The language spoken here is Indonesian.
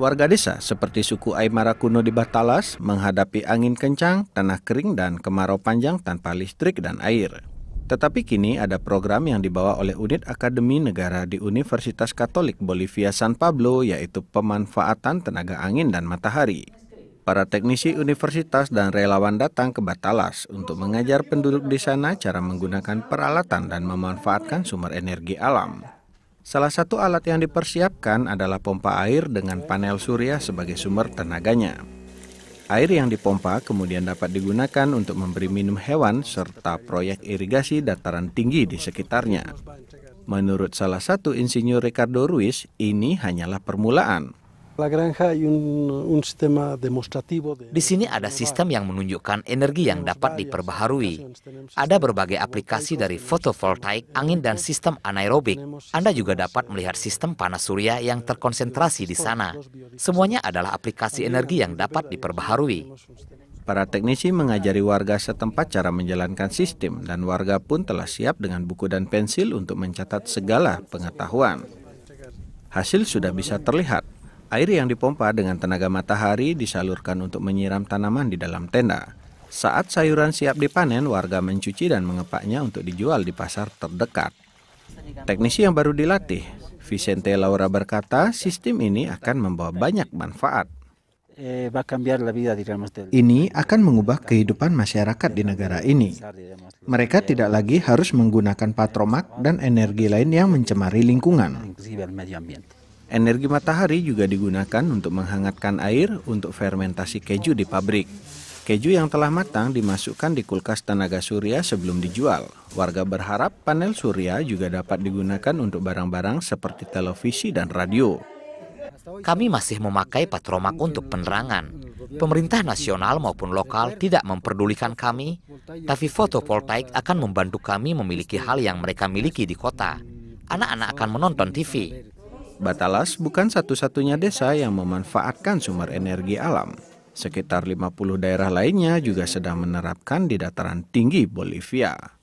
Warga desa seperti suku Aymara kuno di Batalas menghadapi angin kencang, tanah kering, dan kemarau panjang tanpa listrik dan air. Tetapi kini ada program yang dibawa oleh unit Akademi Negara di Universitas Katolik Bolivia San Pablo yaitu pemanfaatan tenaga angin dan matahari. Para teknisi universitas dan relawan datang ke Batalas untuk mengajar penduduk di sana cara menggunakan peralatan dan memanfaatkan sumber energi alam. Salah satu alat yang dipersiapkan adalah pompa air dengan panel surya sebagai sumber tenaganya. Air yang dipompa kemudian dapat digunakan untuk memberi minum hewan serta proyek irigasi dataran tinggi di sekitarnya. Menurut salah satu insinyur Ricardo Ruiz, ini hanyalah permulaan. Di sini ada sistem yang menunjukkan energi yang dapat diperbaharui. Ada berbagai aplikasi dari fotovoltaik, angin, dan sistem anaerobik. Anda juga dapat melihat sistem panas surya yang terkonsentrasi di sana. Semuanya adalah aplikasi energi yang dapat diperbaharui. Para teknisi mengajari warga setempat cara menjalankan sistem dan warga pun telah siap dengan buku dan pensil untuk mencatat segala pengetahuan. Hasil sudah bisa terlihat Air yang dipompa dengan tenaga matahari disalurkan untuk menyiram tanaman di dalam tenda. Saat sayuran siap dipanen, warga mencuci dan mengepaknya untuk dijual di pasar terdekat. Teknisi yang baru dilatih, Vicente Laura berkata, sistem ini akan membawa banyak manfaat. Eh, ini akan mengubah kehidupan masyarakat di negara ini. Mereka tidak lagi harus menggunakan patromak dan energi lain yang mencemari lingkungan. Energi matahari juga digunakan untuk menghangatkan air untuk fermentasi keju di pabrik. Keju yang telah matang dimasukkan di kulkas tenaga surya sebelum dijual. Warga berharap panel surya juga dapat digunakan untuk barang-barang seperti televisi dan radio. Kami masih memakai patromak untuk penerangan. Pemerintah nasional maupun lokal tidak memperdulikan kami, tapi fotovoltaik akan membantu kami memiliki hal yang mereka miliki di kota. Anak-anak akan menonton TV. Batalas bukan satu-satunya desa yang memanfaatkan sumber energi alam. Sekitar 50 daerah lainnya juga sedang menerapkan di dataran tinggi Bolivia.